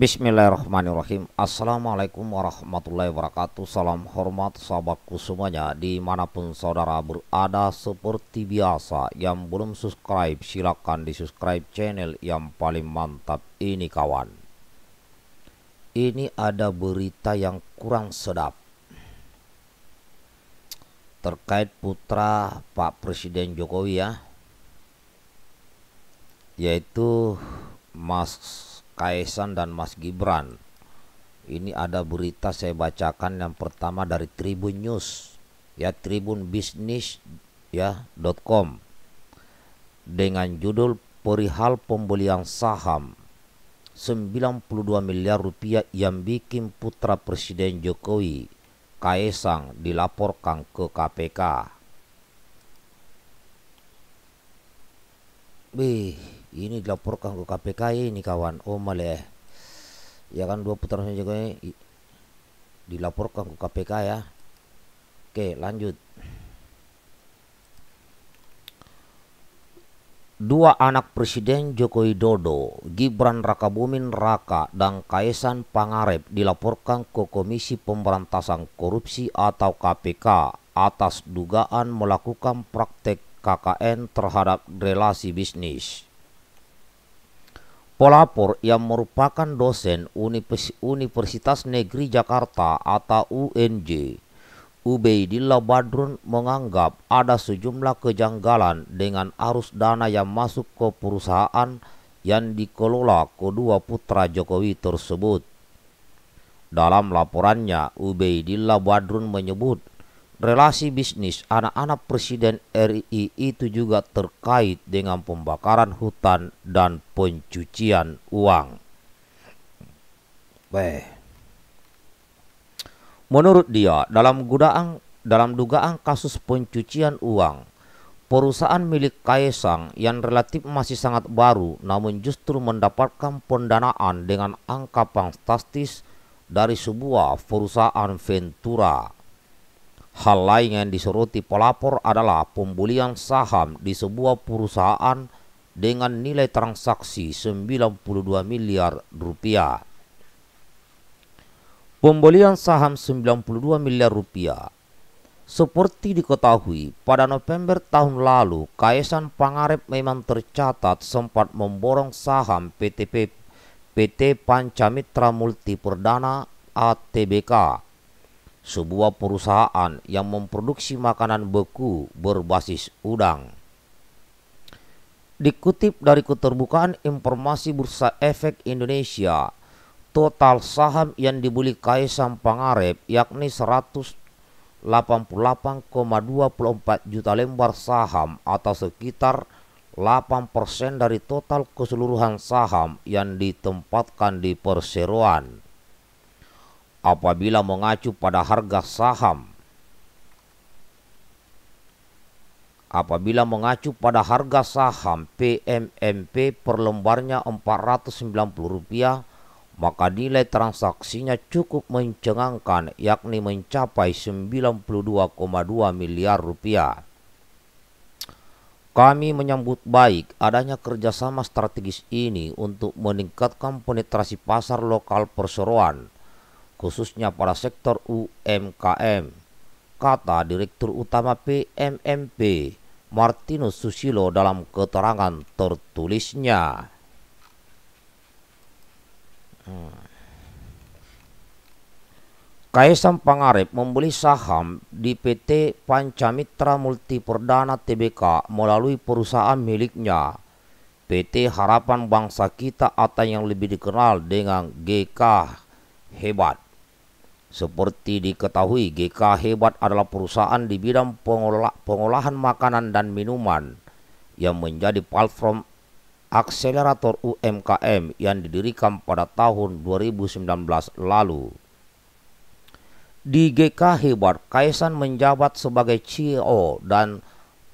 Bismillahirrahmanirrahim Assalamualaikum warahmatullahi wabarakatuh Salam hormat sahabatku semuanya Dimanapun saudara berada seperti biasa Yang belum subscribe silahkan di subscribe channel yang paling mantap ini kawan Ini ada berita yang kurang sedap Terkait putra Pak Presiden Jokowi ya Yaitu Mas Kaisang dan Mas Gibran. Ini ada berita saya bacakan yang pertama dari Tribun News ya Tribun Bisnis ya .com dengan judul perihal pembelian saham 92 miliar rupiah yang bikin putra Presiden Jokowi Kaisang dilaporkan ke KPK. Bih, ini dilaporkan ke KPK ini kawan oh maleh ya kan dua putaran ini dilaporkan ke KPK ya oke lanjut dua anak Presiden Joko Widodo, Gibran Rakabuming Raka dan Kaisang Pangarep dilaporkan ke Komisi Pemberantasan Korupsi atau KPK atas dugaan melakukan praktek KKN terhadap relasi bisnis. Pelapor yang merupakan dosen Universitas Negeri Jakarta atau UNJ, Ubaidillah Badrun menganggap ada sejumlah kejanggalan dengan arus dana yang masuk ke perusahaan yang dikelola kedua putra Jokowi tersebut. Dalam laporannya, Ubaidillah Badrun menyebut Relasi bisnis anak-anak Presiden RI itu juga terkait dengan pembakaran hutan dan pencucian uang. Weh. Menurut dia, dalam gudaan dalam dugaan kasus pencucian uang, perusahaan milik Kaisang yang relatif masih sangat baru namun justru mendapatkan pendanaan dengan angka fantastis dari sebuah perusahaan Ventura Hal lain yang disoroti pelapor adalah pembelian saham di sebuah perusahaan dengan nilai transaksi 92 miliar rupiah. Pembelian saham 92 miliar rupiah. Seperti diketahui, pada November tahun lalu, Kaisan Pangarep memang tercatat sempat memborong saham PTP PT Pancamitra Multi Perdana ATBK sebuah perusahaan yang memproduksi makanan beku berbasis udang. Dikutip dari keterbukaan informasi Bursa Efek Indonesia, total saham yang dibeli Kaisang Pangarep yakni 188,24 juta lembar saham atau sekitar 8% dari total keseluruhan saham yang ditempatkan di perseroan apabila mengacu pada harga saham. Apabila mengacu pada harga saham PMMP per lembarnya Rp490, maka nilai transaksinya cukup mencengangkan yakni mencapai 92,2 miliar rupiah. Kami menyambut baik adanya kerjasama strategis ini untuk meningkatkan penetrasi pasar lokal perseroan khususnya para sektor UMKM, kata Direktur Utama PMMP Martinus Susilo dalam keterangan tertulisnya. Hmm. Kaisang Pangarep membeli saham di PT Pancamitra Perdana TBK melalui perusahaan miliknya PT Harapan Bangsa Kita atau yang lebih dikenal dengan GK Hebat. Seperti diketahui, GK Hebat adalah perusahaan di bidang pengolah, pengolahan makanan dan minuman yang menjadi platform akselerator UMKM yang didirikan pada tahun 2019 lalu. Di GK Hebat, Kaisan menjabat sebagai CEO dan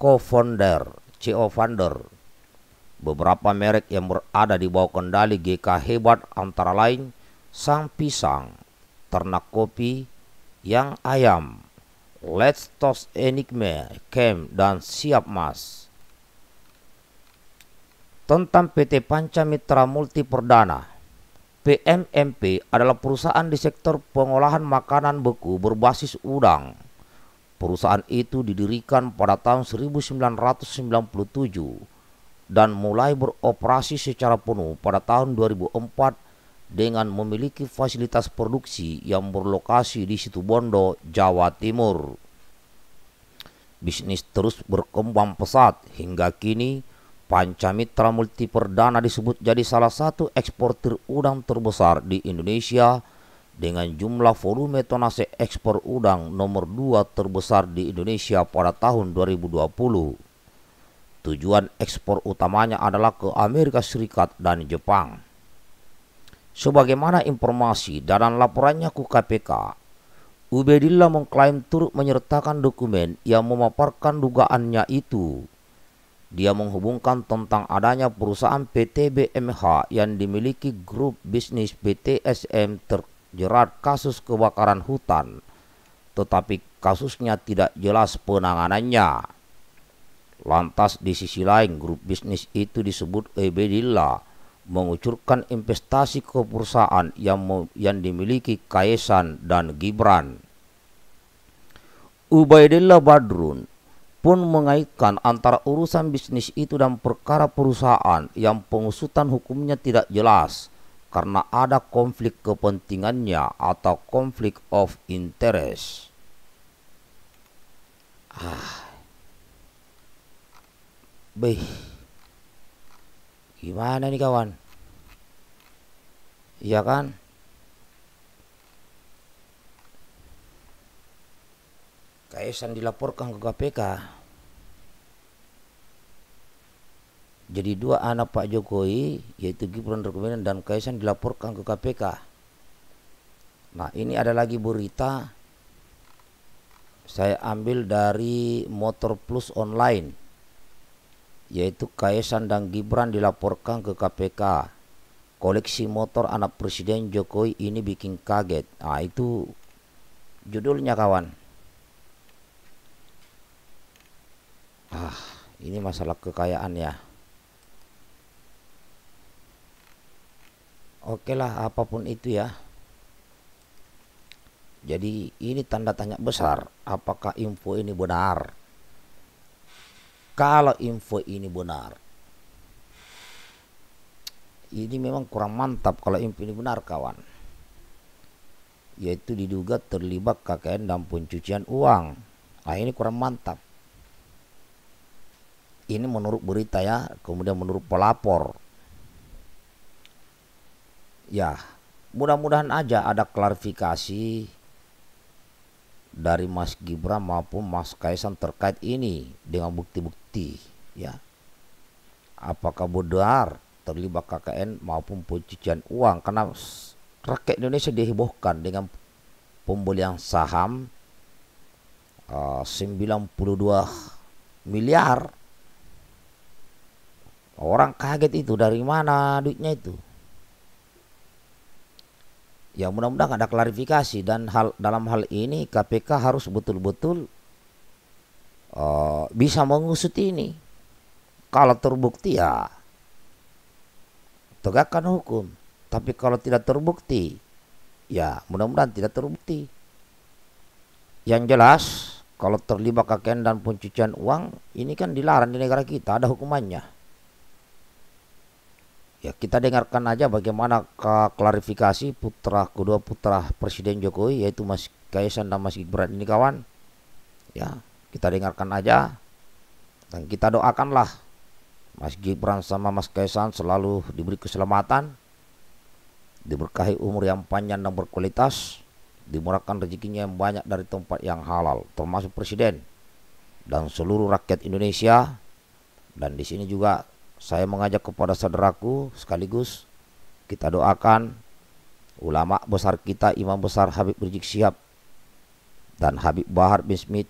co-founder, CEO founder. Beberapa merek yang berada di bawah kendali GK Hebat antara lain Sang Pisang, ternak kopi yang ayam. Let's toss enigma, kem, dan siap mas. Tentang PT panca mitra Multi Perdana. PMMP adalah perusahaan di sektor pengolahan makanan beku berbasis udang. Perusahaan itu didirikan pada tahun 1997 dan mulai beroperasi secara penuh pada tahun 2004 dengan memiliki fasilitas produksi yang berlokasi di situ Bondo, Jawa Timur. Bisnis terus berkembang pesat hingga kini Pancamitra Multi Perdana disebut jadi salah satu eksportir udang terbesar di Indonesia dengan jumlah volume tonase ekspor udang nomor 2 terbesar di Indonesia pada tahun 2020. Tujuan ekspor utamanya adalah ke Amerika Serikat dan Jepang. Sebagaimana informasi dalam laporannya ke KPK, Ubedillah mengklaim turut menyertakan dokumen yang memaparkan dugaannya itu. Dia menghubungkan tentang adanya perusahaan PT BMH yang dimiliki grup bisnis PT SM terjerat kasus kebakaran hutan, tetapi kasusnya tidak jelas penanganannya. Lantas di sisi lain grup bisnis itu disebut Ubedillah mengucurkan investasi ke perusahaan yang yang dimiliki Kaisan dan Gibran. Ubaidillah Badrun pun mengaitkan antara urusan bisnis itu dan perkara perusahaan yang pengusutan hukumnya tidak jelas karena ada konflik kepentingannya atau konflik of interest. Ah. Baik. Gimana nih kawan? Iya kan? kaisan dilaporkan ke KPK. Jadi dua anak Pak Jokowi yaitu Gibran Rekomendan dan kaisan dilaporkan ke KPK. Nah ini ada lagi berita saya ambil dari Motor Plus Online yaitu Kaisang dan Gibran dilaporkan ke KPK. Koleksi motor anak Presiden Jokowi ini bikin kaget. Ah itu judulnya kawan. Ah, ini masalah kekayaan ya. Oke lah, apapun itu ya. Jadi ini tanda tanya besar apakah info ini benar kalau info ini benar ini memang kurang mantap kalau info ini benar kawan yaitu diduga terlibat KKN dan pencucian uang nah ini kurang mantap ini menurut berita ya kemudian menurut pelapor ya mudah-mudahan aja ada klarifikasi dari Mas Gibran maupun Mas Kaisang terkait ini dengan bukti-bukti ya. Apakah benar terlibat KKN maupun pencucian uang karena rakyat Indonesia dihebohkan dengan pembelian saham eh, uh, 92 miliar. Orang kaget itu dari mana duitnya itu. Ya mudah-mudahan ada klarifikasi dan hal dalam hal ini KPK harus betul-betul uh, bisa mengusut ini. Kalau terbukti ya tegakkan hukum. Tapi kalau tidak terbukti ya mudah-mudahan tidak terbukti. Yang jelas kalau terlibat kakek dan pencucian uang ini kan dilarang di negara kita ada hukumannya. Ya, kita dengarkan aja bagaimana klarifikasi putra kedua putra Presiden Jokowi yaitu Mas Kaisan dan Mas Gibran ini kawan. Ya, kita dengarkan aja dan kita doakanlah Mas Gibran sama Mas Kaisan selalu diberi keselamatan, diberkahi umur yang panjang dan berkualitas, dimurahkan rezekinya yang banyak dari tempat yang halal, termasuk presiden dan seluruh rakyat Indonesia. Dan di sini juga saya mengajak kepada saudaraku sekaligus kita doakan ulama besar kita imam besar Habib Rizik Syihab dan Habib Bahar bin Smith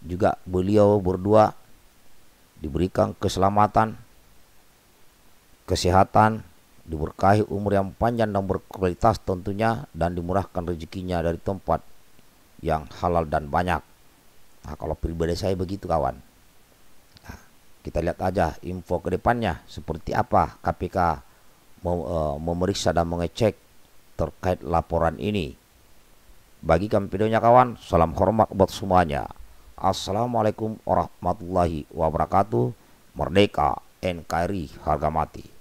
juga beliau berdua diberikan keselamatan kesehatan diberkahi umur yang panjang dan berkualitas tentunya dan dimurahkan rezekinya dari tempat yang halal dan banyak nah kalau pribadi saya begitu kawan kita lihat aja info kedepannya seperti apa KPK mem uh, memeriksa dan mengecek terkait laporan ini. Bagikan videonya kawan, salam hormat buat semuanya. Assalamualaikum warahmatullahi wabarakatuh. Merdeka, NKRI harga mati.